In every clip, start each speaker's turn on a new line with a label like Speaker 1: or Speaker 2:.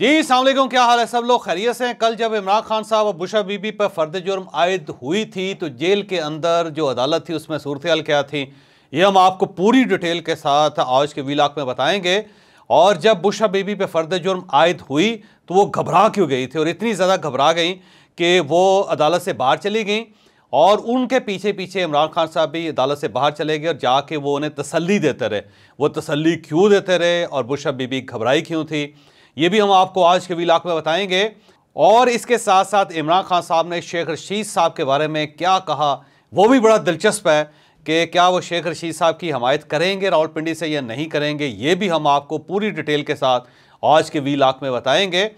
Speaker 1: जी सामकुम क्या हाल है सब लोग खैरियत से हैं कल जब इमरान खान साहब और बुशा बीबी पर फर्द जुर्म आयद हुई थी तो जेल के अंदर जो अदालत थी उसमें सूरत क्या थी ये हम आपको पूरी डिटेल के साथ आज के वीलाक में बताएंगे और जब बुशा बीबी पर फर्द जुर्म आयद हुई तो वो घबरा क्यों गई थी और इतनी ज़्यादा घबरा गई कि वो अदालत से बाहर चली गई और उनके पीछे पीछे इमरान खान साहब भी अदालत से बाहर चले गए और जाके वो उन्हें तसल्ली देते रहे वो तसल्ली क्यों देते रहे और बुशा बीबी घबराई क्यों थी ये भी हम आपको आज के विलाक में बताएंगे और इसके साथ साथ इमरान खान साहब ने शेख रशीद साहब के बारे में क्या कहा वो भी बड़ा दिलचस्प है कि क्या वो शेख रशीद साहब की हमायत करेंगे रावलपिंडी से या नहीं करेंगे ये भी हम आपको पूरी डिटेल के साथ आज के वी लाख में बताएंगे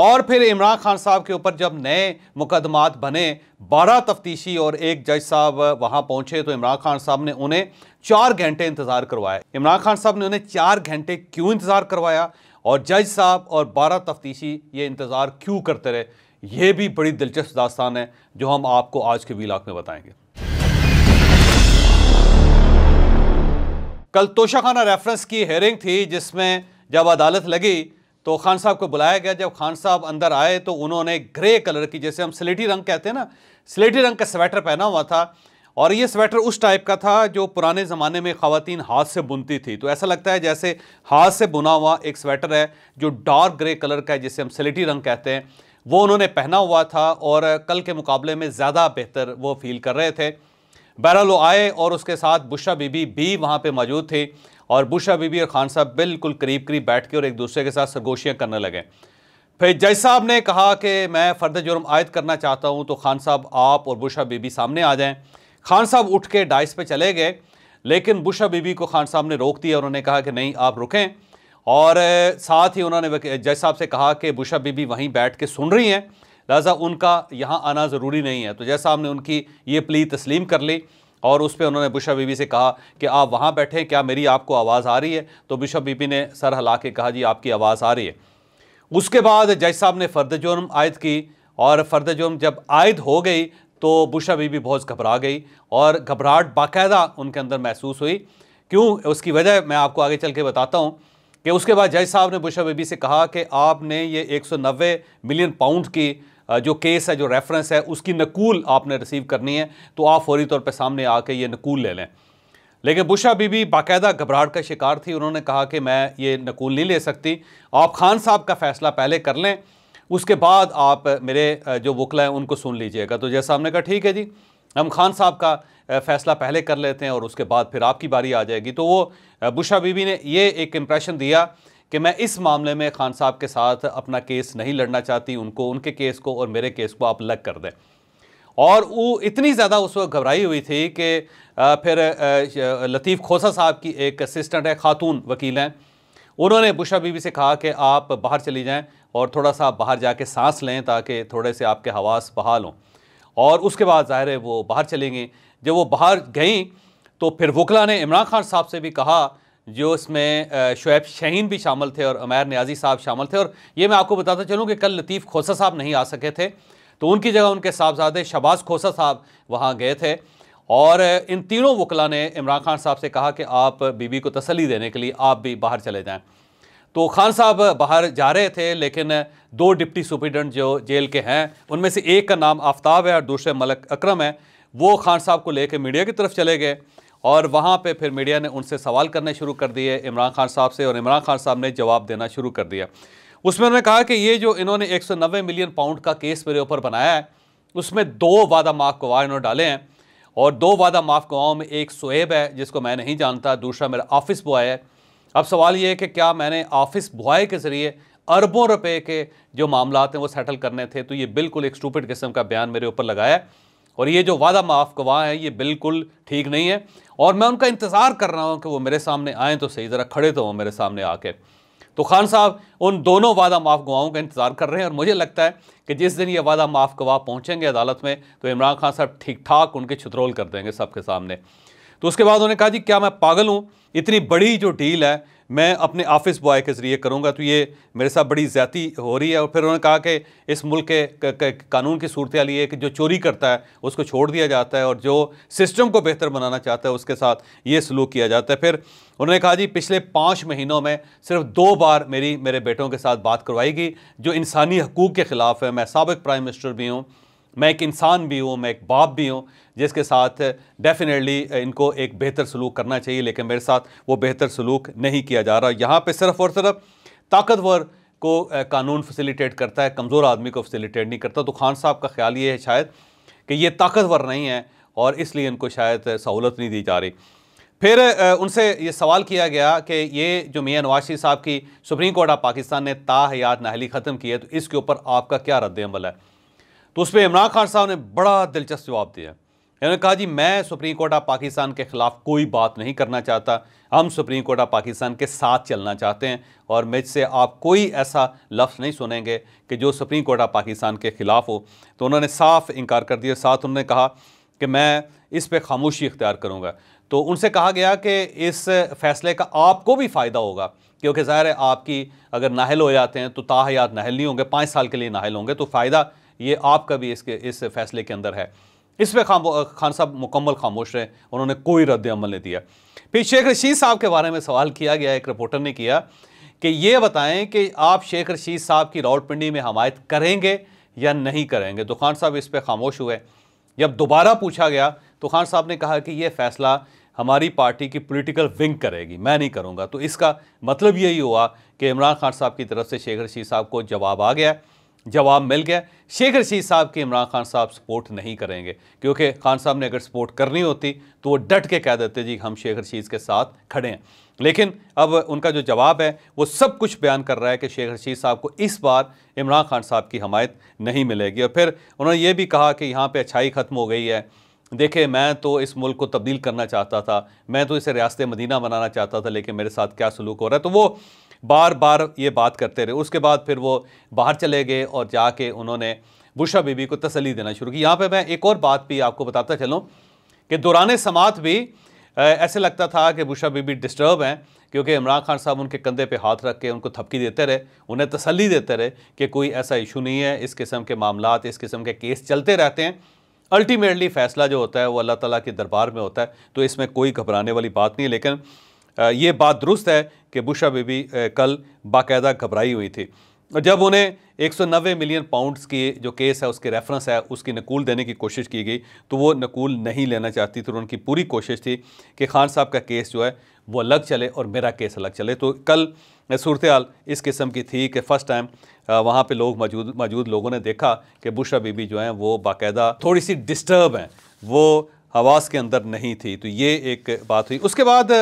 Speaker 1: और फिर इमरान खान साहब के ऊपर जब नए मुकदमात बने बारह तफ्तीशी और एक जज साहब वहाँ पहुँचे तो इमरान खान साहब ने उन्हें चार घंटे इंतज़ार करवाया इमरान खान साहब ने उन्हें चार घंटे क्यों इंतज़ार करवाया और जज साहब और बारह तफ्तीशी ये इंतज़ार क्यों करते रहे ये भी बड़ी दिलचस्प दास्तान है जो हम आपको आज के वीलाक में बताएंगे कल तोशाखाना रेफरेंस की हेयरिंग थी जिसमें जब अदालत लगी तो खान साहब को बुलाया गया जब खान साहब अंदर आए तो उन्होंने ग्रे कलर की जैसे हम स्लेटी रंग कहते हैं ना स्लेटी रंग का स्वेटर पहना हुआ था और ये स्वेटर उस टाइप का था जो पुराने ज़माने में ख़वातीन हाथ से बुनती थी तो ऐसा लगता है जैसे हाथ से बुना हुआ एक स्वेटर है जो डार्क ग्रे कलर का है जिसे हम सिलेटी रंग कहते हैं वो उन्होंने पहना हुआ था और कल के मुकाबले में ज़्यादा बेहतर वो फील कर रहे थे बहरहाल आए और उसके साथ बुशा बीबी भी वहाँ पर मौजूद थी और बुशा बीबी और खान साहब बिल्कुल करीब करीब बैठ के और एक दूसरे के साथ सरगोशियाँ करने लगे फिर जज साहब ने कहा कि मैं फ़र्द जुर्म आयद करना चाहता हूँ तो खान साहब आप और बुशा बीबी सामने आ जाएँ खान साहब उठ के डाइस पे चले गए लेकिन बुशा बीबी को खान साहब ने रोक दिया उन्होंने कहा कि नहीं आप रुकें और साथ ही उन्होंने जज साहब से कहा कि बुशा बीबी वहीं बैठ के सुन रही हैं लिहाजा उनका यहाँ आना ज़रूरी नहीं है तो जज साहब ने उनकी ये प्ली तस्लीम कर ली और उस पर उन्होंने बुशा बीबी से कहा कि आप वहाँ बैठें क्या मेरी आपको आवाज़ आ रही है तो बुशा बीबी ने सर हिला के कहा जी आपकी आवाज़ आ रही है उसके बाद जज साहब ने फर्द जुर्म आयद की और फर्द जुर्म जब आयद हो गई तो बुशा बीबी बहुत घबरा गई और घबराहट बाकायदा उनके अंदर महसूस हुई क्यों उसकी वजह मैं आपको आगे चल के बताता हूँ कि उसके बाद जज साहब ने बुशा बीबी से कहा कि आपने ये 190 मिलियन पाउंड की जो केस है जो रेफरेंस है उसकी नकूल आपने रिसीव करनी है तो आप फौरी तौर पर सामने आके ये नकूल ले लें लेकिन बुशा बीबी बाकायदा घबराहट का शिकार थी उन्होंने कहा कि मैं ये नकूल नहीं ले सकती आप खान साहब का फ़ैसला पहले कर लें उसके बाद आप मेरे जो वकला हैं उनको सुन लीजिएगा तो जैसा हमने कहा ठीक है जी हम खान साहब का फ़ैसला पहले कर लेते हैं और उसके बाद फिर आपकी बारी आ जाएगी तो वो बुशा बीबी ने ये एक इम्प्रेशन दिया कि मैं इस मामले में खान साहब के साथ अपना केस नहीं लड़ना चाहती उनको उनके केस को और मेरे केस को आप अलग कर दें और वो इतनी ज़्यादा उस वक्त घबराई हुई थी कि फिर लतीफ़ खोसा साहब की एक असिस्टेंट है खातून वकील हैं उन्होंने बुशा बीबी से कहा कि आप बाहर चली जाएं और थोड़ा सा बाहर जाके सांस लें ताकि थोड़े से आपके हवास बहाल हों और उसके बाद ज़ाहिर है वो बाहर चली गई जब वो बाहर गई तो फिर वकला ने इमरान खान साहब से भी कहा जो इसमें शुएब शहीन भी शामिल थे और अमैर न्याजी साहब शामिल थे और ये मैं आपको बताता चलूँ कि कल लतीफ़ खोसा साहब नहीं आ सके थे तो उनकी जगह उनके साहबजादे शबाज खोसा साहब वहाँ गए थे और इन तीनों वकला ने इमरान खान साहब से कहा कि आप बीबी को तसली देने के लिए आप भी बाहर चले जाएं तो खान साहब बाहर जा रहे थे लेकिन दो डिप्टी सुप्रिटेंडेंट जो जेल के हैं उनमें से एक का नाम आफ्ताब है और दूसरे मलक अक्रम है वो खान साहब को लेकर मीडिया की तरफ चले गए और वहाँ पे फिर मीडिया ने उनसे सवाल करने शुरू कर दिए इमरान खान साहब से और इमरान खान साहब ने जवाब देना शुरू कर दिया उसमें उन्होंने कहा कि ये जो इन्होंने 190 मिलियन पाउंड का केस मेरे ऊपर बनाया है उसमें दो वादा माफ गवाह इन्होंने डाले हैं और दो वादा माफ़ गवाओं में एक सोएब है जिसको मैं नहीं जानता दूसरा मेरा ऑफिस बॉय है अब सवाल ये है कि क्या मैंने ऑफिस बॉय के ज़रिए अरबों रुपए के जो मामला हैं वो सेटल करने थे तो ये बिल्कुल एक स्टूपिड किस्म का बयान मेरे ऊपर लगाया और ये जो वादा माफ़ गवाह हैं ये बिल्कुल ठीक नहीं है और मैं उनका इंतज़ार कर रहा हूँ कि वो मेरे सामने आएँ तो सही ज़रा खड़े तो हों मेरे सामने आके तो खान साहब उन दोनों वादा माफ़ गवाओं का इंतज़ार कर रहे हैं और मुझे लगता है कि जिस दिन ये वादा माफ़ गवाह पहुँचेंगे अदालत में तो इमरान खान साहब ठीक ठाक उनके छतरोल कर देंगे सबके सामने तो उसके बाद उन्होंने कहा जी क्या मैं पागल हूँ इतनी बड़ी जो डील है मैं अपने ऑफिस बॉय के ज़रिए करूँगा तो ये मेरे साथ बड़ी ज़्यादा हो रही है और फिर उन्होंने कहा कि इस मुल्क के कानून की सूरत है कि जो चोरी करता है उसको छोड़ दिया जाता है और जो सिस्टम को बेहतर बनाना चाहता है उसके साथ ये सलूक किया जाता है फिर उन्होंने कहा जी पिछले पाँच महीनों में सिर्फ दो बार मेरी मेरे बेटों के साथ बात करवाई गई जो इंसानी हकूक़ के ख़िलाफ़ है मैं सबक प्राइम मिनिस्टर भी हूँ मैं एक इंसान भी हूँ मैं एक बाप भी हूँ जिसके साथ डेफिनेटली इनको एक बेहतर सलूक करना चाहिए लेकिन मेरे साथ वो बेहतर सलूक नहीं किया जा रहा यहाँ पर सिर्फ और सिर्फ ताकतवर को कानून फैसिलिटेट करता है कमज़ोर आदमी को फैसिलिटेट नहीं करता तो खान साहब का ख्याल ये है शायद कि ये ताकतवर नहीं है और इसलिए इनको शायद सहूलत नहीं दी जा रही फिर उनसे ये सवाल किया गया कि ये जो मियाँ नवाशी साहब की सुप्रीम कोर्ट ऑफ पाकिस्तान ने ताहयात नाहली ख़त्म की है तो इसके ऊपर आपका क्या रद्द अमल है तो उस पर इमरान खान साहब ने बड़ा दिलचस्प जवाब दिया इन्होंने कहा जी मैं सुप्रीम कोर्ट ऑफ पाकिस्तान के ख़िलाफ़ कोई बात नहीं करना चाहता हम सुप्रीम कोर्ट ऑफ पाकिस्तान के साथ चलना चाहते हैं और से आप कोई ऐसा लफ्ज़ नहीं सुनेंगे कि जो सुप्रीम कोर्ट ऑफ पाकिस्तान के ख़िलाफ़ हो तो उन्होंने साफ इनकार कर दिया साथ उन्होंने कहा कि मैं इस पर खामोशी इख्तियार करूँगा तो उनसे कहा गया कि इस फैसले का आपको भी फ़ायदा होगा क्योंकि ज़ाहिर है आपकी अगर नाहल हो जाते हैं तो ताहयात नाहल नहीं होंगे पाँच साल के लिए नाहल होंगे तो फ़ायदा ये आपका भी इसके इस फैसले के अंदर है इस पर खाम खान साहब मुकम्मल खामोश रहे उन्होंने कोई रद्द अमल नहीं दिया फिर शेख रशीद साहब के बारे में सवाल किया गया एक रिपोर्टर ने किया कि ये बताएं कि आप शेख रशीद साहब की रावलपिंडी में हमायत करेंगे या नहीं करेंगे तो खान साहब इस पर खामोश हुए जब दोबारा पूछा गया तो खान साहब ने कहा कि यह फैसला हमारी पार्टी की पॉलिटिकल विंग करेगी मैं नहीं करूँगा तो इसका मतलब यही हुआ कि इमरान खान साहब की तरफ से शेख रशीद साहब को जवाब आ गया जवाब मिल गया शेख रशीद साहब की इमरान खान साहब सपोर्ट नहीं करेंगे क्योंकि खान साहब ने अगर सपोर्ट करनी होती तो वो डट के कह देते जी हम शेख रशीद के साथ खड़े हैं लेकिन अब उनका जो जवाब है वो सब कुछ बयान कर रहा है कि शेख रशीद साहब को इस बार इमरान खान साहब की हमायत नहीं मिलेगी और फिर उन्होंने ये भी कहा कि यहाँ पर अच्छाई ख़त्म हो गई है देखिए मैं तो इस मुल्क को तब्दील करना चाहता था मैं तो इसे रियासत मदीना बनाना चाहता था लेकिन मेरे साथ क्या सलूक हो रहा है तो वो बार बार ये बात करते रहे उसके बाद फिर वो बाहर चले गए और जाके उन्होंने बुशा बीबी को तसली देना शुरू की यहाँ पे मैं एक और बात भी आपको बताता चलूँ कि दौरान समात भी ऐसे लगता था कि बुशा बीबी डिस्टर्ब हैं क्योंकि इमरान खान साहब उनके कंधे पे हाथ रख के उनको थपकी देते रहे उन्हें तसली देते रहे कि कोई ऐसा इशू नहीं है इस किस्म के मामला इस किस्म के केस चलते रहते हैं अल्टीमेटली फ़ैसला जो होता है वो अल्लाह ताला के दरबार में होता है तो इसमें कोई घबराने वाली बात नहीं है लेकिन ये बात दुरुस्त है कि बुशा बीबी कल बाकायदा घबराई हुई थी और जब उन्हें 190 मिलियन पाउंड्स की जो केस है उसके रेफरेंस है उसकी नकूल देने की कोशिश की गई तो वो नकूल नहीं लेना चाहती तो उनकी पूरी कोशिश थी कि खान साहब का केस जो है वो अलग चले और मेरा केस अलग चले तो कल सूरत हाल इस किस्म की थी कि फ़र्स्ट टाइम वहाँ पे लोग मौजूद मौजूद लोगों ने देखा कि बुशरा बीबी जो हैं वो बाकायदा थोड़ी सी डिस्टर्ब हैं वो हवास के अंदर नहीं थी तो ये एक बात हुई उसके बाद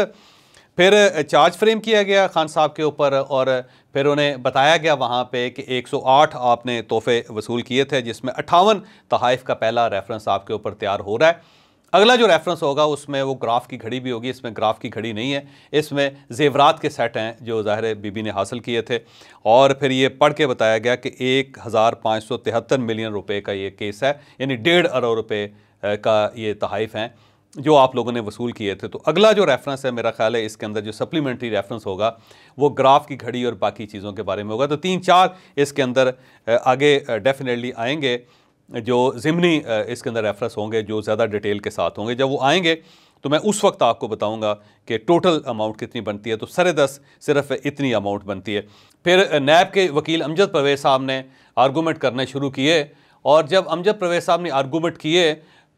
Speaker 1: फिर चार्ज फ्रेम किया गया खान साहब के ऊपर और फिर उन्हें बताया गया वहाँ पे कि 108 आपने तोहफे वसूल किए थे जिसमें अट्ठावन तहाइफ का पहला रेफरेंस आपके ऊपर तैयार हो रहा है अगला जो रेफरेंस होगा उसमें वो ग्राफ की घड़ी भी होगी इसमें ग्राफ की घड़ी नहीं है इसमें जेवरात के सेट हैं जो ज़ाहिर बीबी ने हासिल किए थे और फिर ये पढ़ के बताया गया कि एक हज़ार पाँच सौ तिहत्तर मिलियन रुपये का ये केस है यानी डेढ़ अरब रुपये का ये तहाइफ हैं जो आप लोगों ने वसूल किए थे तो अगला जो रेफरेंस है मेरा ख्याल है इसके अंदर जो सप्लीमेंट्री रेफरेंस होगा वो ग्राफ की घड़ी और बाकी चीज़ों के बारे में होगा तो तीन चार इसके अंदर आगे डेफिनेटली आएंगे जो ज़िमनी इसके अंदर रेफरेंस होंगे जो ज़्यादा डिटेल के साथ होंगे जब वो आएंगे तो मैं उस वक्त आपको बताऊंगा कि टोटल अमाउंट कितनी बनती है तो सरे दस सिर्फ इतनी अमाउंट बनती है फिर नैब के वकील अमजद परवेज साहब ने आर्गूमेंट करने शुरू किए और जब अमजद परवेज साहब ने आर्गूमेंट किए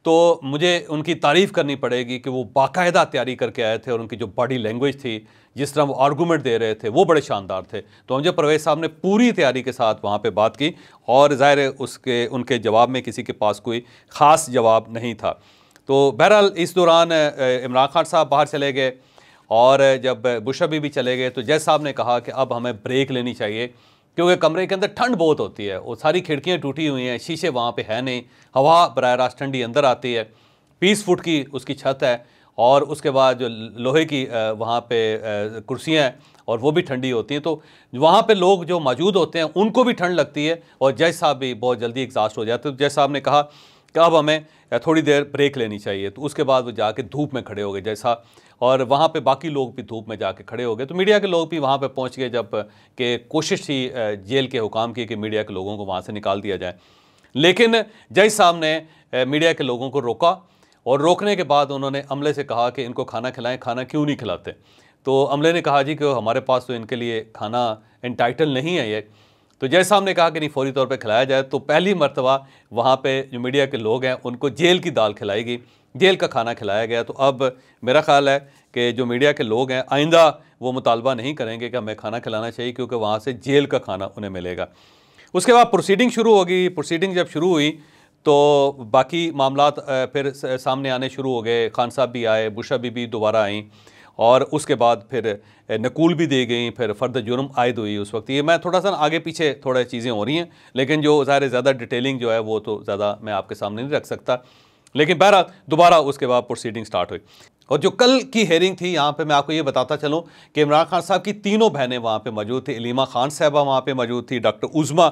Speaker 1: तो मुझे उनकी तारीफ़ करनी पड़ेगी कि वो बाकायदा तैयारी करके आए थे और उनकी जो बॉडी लैंग्वेज थी जिस तरह वो आर्गूमेंट दे रहे थे वो बड़े शानदार थे तो हमजे परवेज़ साहब ने पूरी तैयारी के साथ वहाँ पे बात की और ज़ाहिर उसके उनके जवाब में किसी के पास कोई ख़ास जवाब नहीं था तो बहरहाल इस दौरान इमरान खान साहब बाहर चले गए और जब बुशबी भी चले गए तो जय साहब ने कहा कि अब हमें ब्रेक लेनी चाहिए क्योंकि कमरे के अंदर ठंड बहुत होती है वो सारी खिड़कियाँ टूटी हुई हैं शीशे वहाँ पर है नहीं हवा बर रास्त ठंडी अंदर आती है बीस फुट की उसकी छत है और उसके बाद जो लोहे की वहाँ पे कुर्सियाँ हैं और वो भी ठंडी होती हैं तो वहाँ पे लोग जो मौजूद होते हैं उनको भी ठंड लगती है और जज साहब भी बहुत जल्दी एग्जास्ट हो जाते हैं तो जज साहब ने कहा कि तो अब हमें थोड़ी देर ब्रेक लेनी चाहिए तो उसके बाद वो जाके धूप में खड़े हो गए जैसा और वहाँ पे बाकी लोग भी धूप में जाके खड़े हो गए तो मीडिया के लोग भी वहाँ पे पहुँच गए जब कि कोशिश थी जेल के हुकाम की कि मीडिया के लोगों को वहाँ से निकाल दिया जाए लेकिन जज साहब ने मीडिया के लोगों को रोका और रोकने के बाद उन्होंने अमले से कहा कि इनको खाना खिलाएं खाना क्यों नहीं खिलाते तो अमले ने कहा जी कि हमारे पास तो इनके लिए खाना इंटाइटल नहीं है ये तो जैसा हमने कहा कि नहीं फौरी तौर पर खिलाया जाए तो पहली मरतबा वहाँ पर जो मीडिया के लोग हैं उनको जेल की दाल खिलाई गई जेल का खाना खिलाया गया तो अब मेरा ख्याल है कि जो मीडिया के लोग हैं आइंदा वो मुतालबा नहीं करेंगे कि हमें खाना खिलाना चाहिए क्योंकि वहाँ से जेल का खाना उन्हें मिलेगा उसके बाद प्रोसीडिंग शुरू होगी प्रोसीडिंग जब शुरू हुई तो बाकी मामला फिर सामने आने शुरू हो गए खान साहब भी आए बुशा बीबी दोबारा आई और उसके बाद फिर नकूल भी दी गई फिर फर्द जुर्म आयद हुई उस वक्त ये मैं थोड़ा सा आगे पीछे थोड़ा चीज़ें हो रही हैं लेकिन जो ज़ाहिर ज़्यादा डिटेलिंग जो है वो तो ज़्यादा मैं आपके सामने नहीं रख सकता लेकिन बहरा दोबारा उसके बाद प्रोसीडिंग स्टार्ट हुई और जो कल की हेयरिंग थी यहाँ पे मैं आपको ये बताता चलूँ कि इमरान खान साहब की तीनों बहनें वहाँ पे मौजूद थी इलीमा खान साहबा वहाँ पे मौजूद थी डॉक्टर उज़मा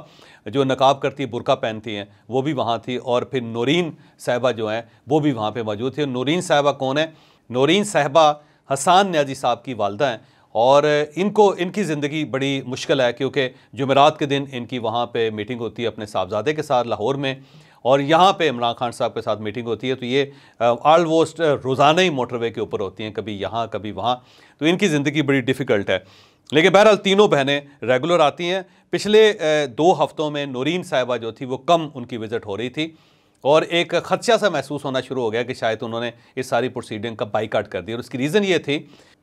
Speaker 1: जो नकाब करती बुरका पहनती हैं वो भी वहाँ थी और फिर नौरीन साहबा जो हैं वो भी वहाँ पर मौजूद थी और नौरीन साहबा कौन है नौरीन साहबा हसान न्याजी साहब की वालदा हैं और इनको इनकी ज़िंदगी बड़ी मुश्किल है क्योंकि जुमेरात के दिन इनकी वहाँ पर मीटिंग होती है अपने साहबजादे के साथ लाहौर में और यहाँ पे इमरान खान साहब के साथ मीटिंग होती है तो ये आलमोस्ट रोज़ाना ही मोटरवे के ऊपर होती हैं कभी यहाँ कभी वहाँ तो इनकी ज़िंदगी बड़ी डिफ़िकल्ट है लेकिन बहरहाल तीनों बहनें रेगुलर आती हैं पिछले दो हफ्तों में नौरीन साहिबा जो थी वो कम उनकी विज़िट हो रही थी और एक ख़दशा सा महसूस होना शुरू हो गया कि शायद उन्होंने इस सारी प्रोसीडिंग का बाईकाट कर दी और उसकी रीज़न ये थी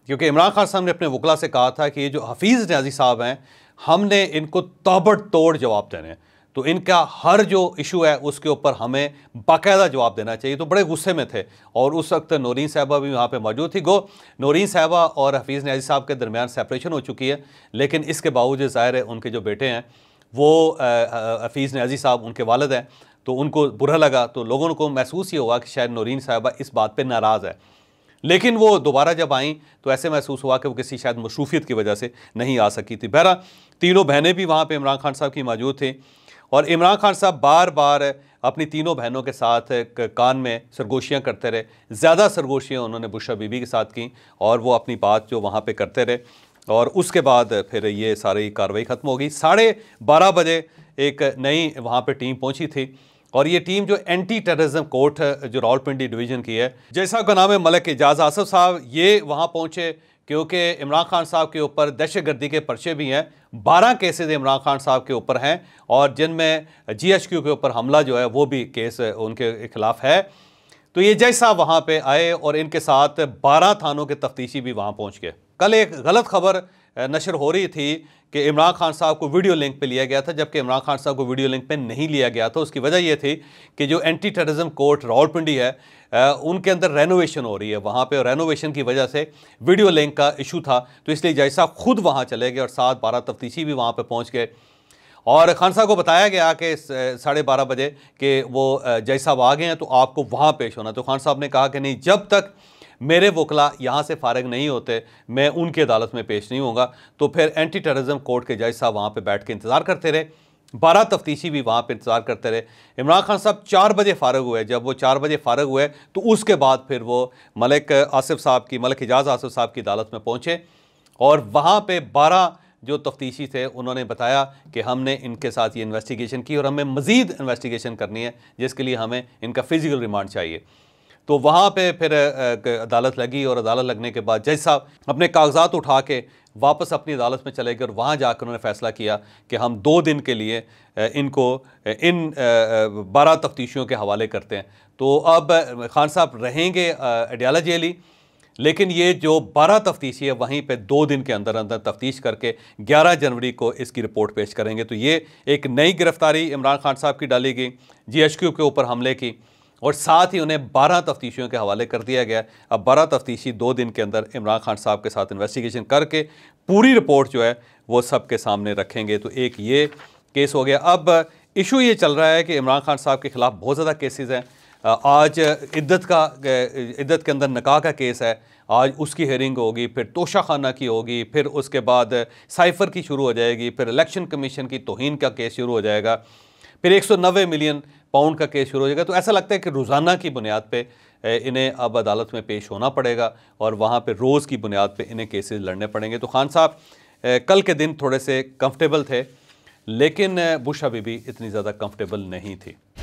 Speaker 1: क्योंकि इमरान खान साहब ने अपने वकला से कहा था कि ये जो हफीज़ न्याजी साहब हैं हमने इनको ताबड़ तोड़ जवाब देने हैं तो इनका हर जो इशू है उसके ऊपर हमें बाकायदा जवाब देना चाहिए तो बड़े गुस्से में थे और उस वक्त नौरीन साहबा भी वहाँ पे मौजूद थी गो नौरीन साहबा और हफीज़ न्याजी साहब के दरमियान सेपरेशन हो चुकी है लेकिन इसके बावजूद ज़ाहिर है उनके जो बेटे हैं वो हफीज़ न्याजी साहब उनके वालद हैं तो उनको बुरा लगा तो लोगों को महसूस ये हुआ कि शायद नौरीन साहबा इस बात पर नाराज़ है लेकिन वो दोबारा जब आईं तो ऐसे महसूस हुआ कि वो किसी शायद मसरूफियत की वजह से नहीं आ सकी थी बहरा तीनों बहनें भी वहाँ पर इमरान खान साहब की मौजूद थी और इमरान खान साहब बार बार अपनी तीनों बहनों के साथ कान में सरगोशियाँ करते रहे ज़्यादा सरगोशियाँ उन्होंने बुशा बीबी के साथ की और वो अपनी बात जो वहाँ पर करते रहे और उसके बाद फिर ये सारी कार्रवाई ख़त्म हो गई साढ़े बारह बजे एक नई वहाँ पर टीम पहुँची थी और ये टीम जो एंटी टेररिज्म कोर्ट जो रावलपिंडी डिवीज़न की है जैसा का नाम है मलिक एजाज आसफ साहब ये वहाँ पहुँचे क्योंकि इमरान खान साहब के ऊपर दहशतगर्दी के पर्चे भी हैं बारह केसेज इमरान खान साहब के ऊपर हैं और जिनमें जी क्यू के ऊपर हमला जो है वो भी केस उनके खिलाफ है तो ये जैसा साहब वहाँ पर आए और इनके साथ बारह थानों के तफ्तीशी भी वहाँ पहुँच गए कल एक गलत खबर नशर हो रही थी कि इमरान खान साहब को वीडियो लिंक पे लिया गया था जबकि इमरान खान साहब को वीडियो लिंक पे नहीं लिया गया था उसकी वजह यह थी कि जो एंटी टेररिज्म कोर्ट रावलपिंडी है उनके अंदर रेनोवेशन हो रही है वहाँ पे और रेनोवेशन की वजह से वीडियो लिंक का इशू था तो इसलिए जैसा साहब खुद वहाँ चले गए और सात बारह तफ्तीशी भी वहाँ पर पहुँच गए और खान साहब को बताया गया कि साढ़े बारह बजे कि वो जैसा साहब आ गए हैं तो आपको वहाँ पेश होना तो खान साहब ने कहा कि नहीं जब तक मेरे वकला यहाँ से फारग नहीं होते मैं उनकी अदालत में पेश नहीं होगा तो फिर एंटी टेररिज्म कोर्ट के जज साहब वहाँ पर बैठ के इंतज़ार करते रहे बारह तफ्तीशी भी वहाँ पर इंतज़ार करते रहे इमरान खान साहब चार बजे फारग हुए जब वो चार बजे फारग हुए तो उसके बाद फिर वो मलिक आसिफ साहब की मलिक एजाज आसिफ साहब की अदालत में पहुँचे और वहाँ पर बारह जो तफ्तीशी थे उन्होंने बताया कि हमने इनके साथ ये इन्वेस्टिगेशन की और हमें मज़ीद इन्वेस्टिगेशन करनी है जिसके लिए हमें इनका फ़िज़िकल रिमांड चाहिए तो वहाँ पे फिर अदालत लगी और अदालत लगने के बाद जज साहब अपने कागजात उठा के वापस अपनी अदालत में चले गए और वहाँ जाकर उन्होंने फैसला किया कि हम दो दिन के लिए इनको इन बारह तफ्तीशियों के हवाले करते हैं तो अब खान साहब रहेंगे अडियाला जेली लेकिन ये जो बारह तफ्तीशी है वहीं पे दो दिन के अंदर अंदर तफ्तीश करके 11 जनवरी को इसकी रिपोर्ट पेश करेंगे तो ये एक नई गिरफ्तारी इमरान खान साहब की डाली गई जी के ऊपर हमले की और साथ ही उन्हें बारह तफ्तीशियों के हवाले कर दिया गया अब बारह तफ्तीशी दो दिन के अंदर इमरान खान साहब के साथ इन्वेस्टिगेशन करके पूरी रिपोर्ट जो है वो सबके सामने रखेंगे तो एक ये केस हो गया अब इशू ये चल रहा है कि इमरान खान साहब के ख़िलाफ़ बहुत ज़्यादा केसेस हैं आज इद्दत का इद्दत के अंदर नकाह का केस है आज उसकी हेयरिंग होगी फिर तोशा खाना की होगी फिर उसके बाद साइफ़र की शुरू हो जाएगी फिर इलेक्शन कमीशन की तोहन का केस शुरू हो जाएगा फिर एक सौ मिलियन पाउंड का केस शुरू हो जाएगा तो ऐसा लगता है कि रोज़ाना की बुनियाद पे इन्हें अब अदालत में पेश होना पड़ेगा और वहाँ पे रोज़ की बुनियाद पे इन्हें केसेस लड़ने पड़ेंगे तो खान साहब कल के दिन थोड़े से कंफर्टेबल थे लेकिन बुश अभी भी इतनी ज़्यादा कंफर्टेबल नहीं थी